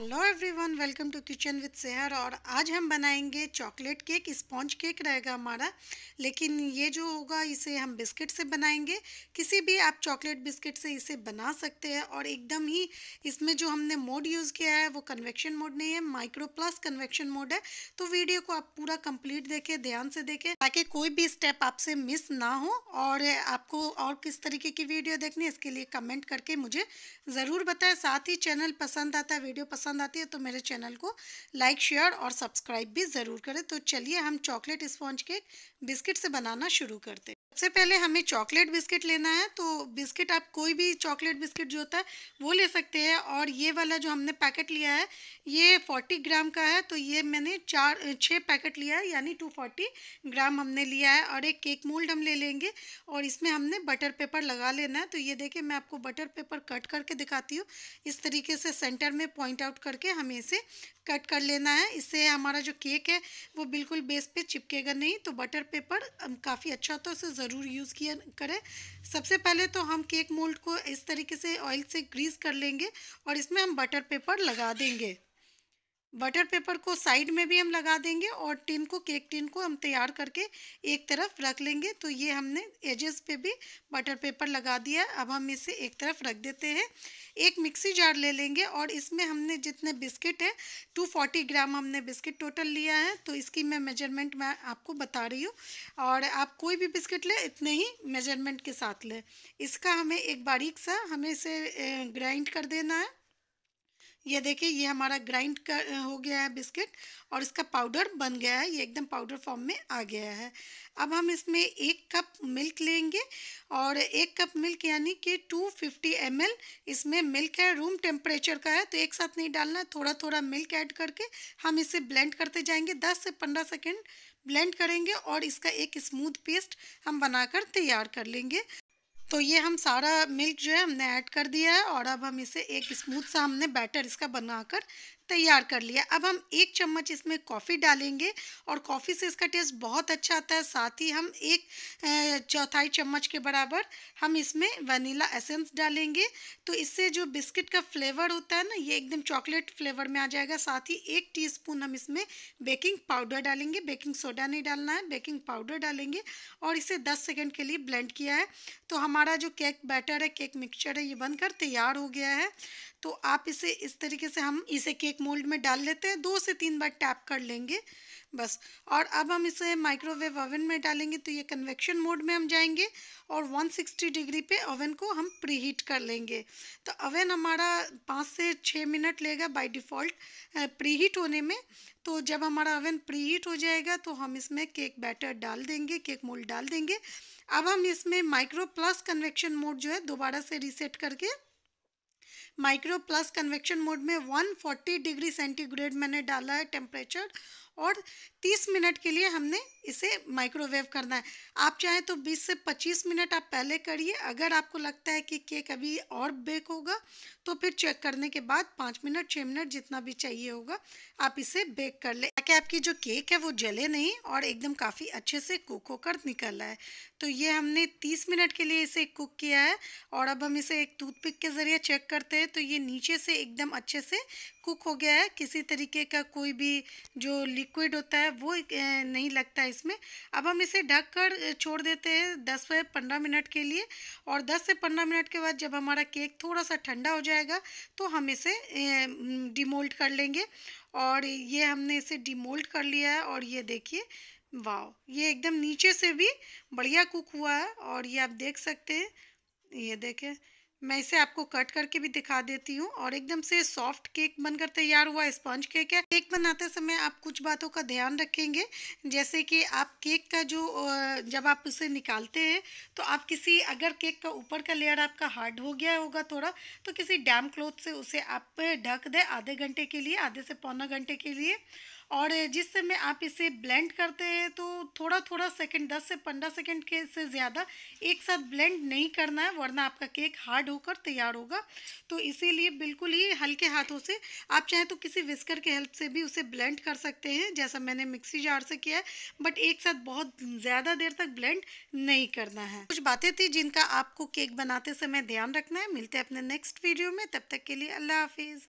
hello everyone welcome to kitchen with Sehar और आज हम बनाएंगे चॉकलेट केक स्पॉन्ज केक रहेगा हमारा लेकिन ये जो होगा इसे हम बिस्किट से बनाएंगे किसी भी आप चॉकलेट बिस्किट से इसे बना सकते हैं और एकदम ही इसमें जो हमने मोड यूज़ किया है वो कन्वेक्शन मोड नहीं है माइक्रो प्लस कन्वेक्शन मोड है तो वीडियो को आप पूरा कम्प्लीट देखें ध्यान से देखें ताकि कोई भी स्टेप आपसे मिस ना हो और आपको और किस तरीके की वीडियो देखनी है इसके लिए कमेंट करके मुझे ज़रूर बताएं साथ ही चैनल पसंद आता है वीडियो पसंद पसंद आती है तो मेरे चैनल को लाइक शेयर और सब्सक्राइब भी ज़रूर करें तो चलिए हम चॉकलेट स्पॉन्ज केक बिस्किट से बनाना शुरू करते हैं सबसे पहले हमें चॉकलेट बिस्किट लेना है तो बिस्किट आप कोई भी चॉकलेट बिस्किट जो होता है वो ले सकते हैं और ये वाला जो हमने पैकेट लिया है ये फोर्टी ग्राम का है तो ये मैंने चार छः पैकेट लिया है यानी टू फोर्टी ग्राम हमने लिया है और एक केक मोल्ड हम ले लेंगे और इसमें हमने बटर पेपर लगा लेना है तो ये देखिए मैं आपको बटर पेपर कट करके दिखाती हूँ इस तरीके से सेंटर में पॉइंट आउट आउट करके हमें इसे कट कर लेना है इससे हमारा जो केक है वो बिल्कुल बेस पे चिपकेगा नहीं तो बटर पेपर काफ़ी अच्छा होता तो है उसे ज़रूर यूज़ किया करें सबसे पहले तो हम केक मोल्ड को इस तरीके से ऑयल से ग्रीस कर लेंगे और इसमें हम बटर पेपर लगा देंगे बटर पेपर को साइड में भी हम लगा देंगे और टिन को केक टिन को हम तैयार करके एक तरफ रख लेंगे तो ये हमने एजेस पे भी बटर पेपर लगा दिया अब हम इसे एक तरफ रख देते हैं एक मिक्सी जार ले लेंगे और इसमें हमने जितने बिस्किट है 240 ग्राम हमने बिस्किट टोटल लिया है तो इसकी मैं मेजरमेंट मैं आपको बता रही हूँ और आप कोई भी बिस्किट लें इतने ही मेजरमेंट के साथ लें इसका हमें एक बारीक सा हमें इसे ग्राइंड कर देना है ये देखिए ये हमारा ग्राइंड कर हो गया है बिस्किट और इसका पाउडर बन गया है ये एकदम पाउडर फॉर्म में आ गया है अब हम इसमें एक कप मिल्क लेंगे और एक कप मिल्क यानी कि 250 फिफ्टी इसमें मिल्क है रूम टेम्परेचर का है तो एक साथ नहीं डालना थोड़ा थोड़ा मिल्क ऐड करके हम इसे ब्लेंड करते जाएंगे 10 से 15 सेकेंड ब्लेंड करेंगे और इसका एक स्मूथ पेस्ट हम बनाकर तैयार कर लेंगे तो ये हम सारा मिल्क जो है हमने ऐड कर दिया है और अब हम इसे एक स्मूथ सा हमने बैटर इसका बनाकर तैयार कर लिया अब हम एक चम्मच इसमें कॉफ़ी डालेंगे और कॉफ़ी से इसका टेस्ट बहुत अच्छा आता है साथ ही हम एक चौथाई चम्मच के बराबर हम इसमें वनीला एसेंस डालेंगे तो इससे जो बिस्किट का फ्लेवर होता है ना ये एकदम चॉकलेट फ्लेवर में आ जाएगा साथ ही एक टी हम इसमें बेकिंग पाउडर डालेंगे बेकिंग सोडा नहीं डालना है बेकिंग पाउडर डालेंगे और इसे दस सेकेंड के लिए ब्लेंड किया है तो हमारा जो केक बैटर है केक मिक्सचर है ये बनकर तैयार हो गया है तो आप इसे इस तरीके से हम इसे केक मोल्ड में डाल लेते हैं दो से तीन बार टैप कर लेंगे बस और अब हम इसे माइक्रोवेव ओवन में डालेंगे तो ये कन्वेक्शन मोड में हम जाएंगे और 160 डिग्री पे ओवन को हम प्री हीट कर लेंगे तो ओवन हमारा पाँच से छः मिनट लेगा बाय डिफ़ॉल्ट प्रीहीट होने में तो जब हमारा ओवन प्री हीट हो जाएगा तो हम इसमें केक बैटर डाल देंगे केक मोल्ड डाल देंगे अब हम इसमें माइक्रो प्लस कन्वेक्शन मोड जो है दोबारा से रीसेट करके माइक्रो प्लस कन्वेक्शन मोड में 140 डिग्री सेंटीग्रेड मैंने डाला है टेम्परेचर और 30 मिनट के लिए हमने इसे माइक्रोवेव करना है आप चाहें तो 20 से 25 मिनट आप पहले करिए अगर आपको लगता है कि केक अभी और बेक होगा तो फिर चेक करने के बाद पाँच मिनट छः मिनट जितना भी चाहिए होगा आप इसे बेक कर ले कि आपकी जो केक है वो जले नहीं और एकदम काफ़ी अच्छे से कुक होकर निकल रहा है तो ये हमने 30 मिनट के लिए इसे कुक किया है और अब हम इसे एक टूथपिक के ज़रिए चेक करते हैं तो ये नीचे से एकदम अच्छे से कुक हो गया है किसी तरीके का कोई भी जो लिक्विड होता है वो नहीं लगता है इसमें अब हम इसे ढक कर छोड़ देते हैं दस से पंद्रह मिनट के लिए और दस से पंद्रह मिनट के बाद जब हमारा केक थोड़ा सा ठंडा हो जाएगा तो हम इसे डिमोल्ट कर लेंगे और ये हमने इसे डिमोल्ड कर लिया है और ये देखिए वाओ ये एकदम नीचे से भी बढ़िया कुक हुआ है और ये आप देख सकते हैं ये देखें मैं इसे आपको कट करके भी दिखा देती हूँ और एकदम से सॉफ्ट केक बनकर तैयार हुआ स्पंज केक है केक बनाते समय आप कुछ बातों का ध्यान रखेंगे जैसे कि आप केक का जो जब आप उसे निकालते हैं तो आप किसी अगर केक का ऊपर का लेयर आपका हार्ड हो गया होगा थोड़ा तो किसी डैम क्लोथ से उसे आप ढक दें आधे घंटे के लिए आधे से पौना घंटे के लिए और जिस समय आप इसे ब्लेंड करते हैं तो थोड़ा थोड़ा सेकंड दस से पंद्रह सेकंड के से ज़्यादा एक साथ ब्लेंड नहीं करना है वरना आपका केक हार्ड होकर तैयार होगा तो इसीलिए बिल्कुल ही हल्के हाथों से आप चाहें तो किसी विस्कर के हेल्प से भी उसे ब्लेंड कर सकते हैं जैसा मैंने मिक्सी जार से किया है बट एक साथ बहुत ज़्यादा देर तक ब्लेंड नहीं करना है कुछ बातें थी जिनका आपको केक बनाते समय ध्यान रखना है मिलते हैं अपने नेक्स्ट वीडियो में तब तक के लिए अल्लाह हाफिज़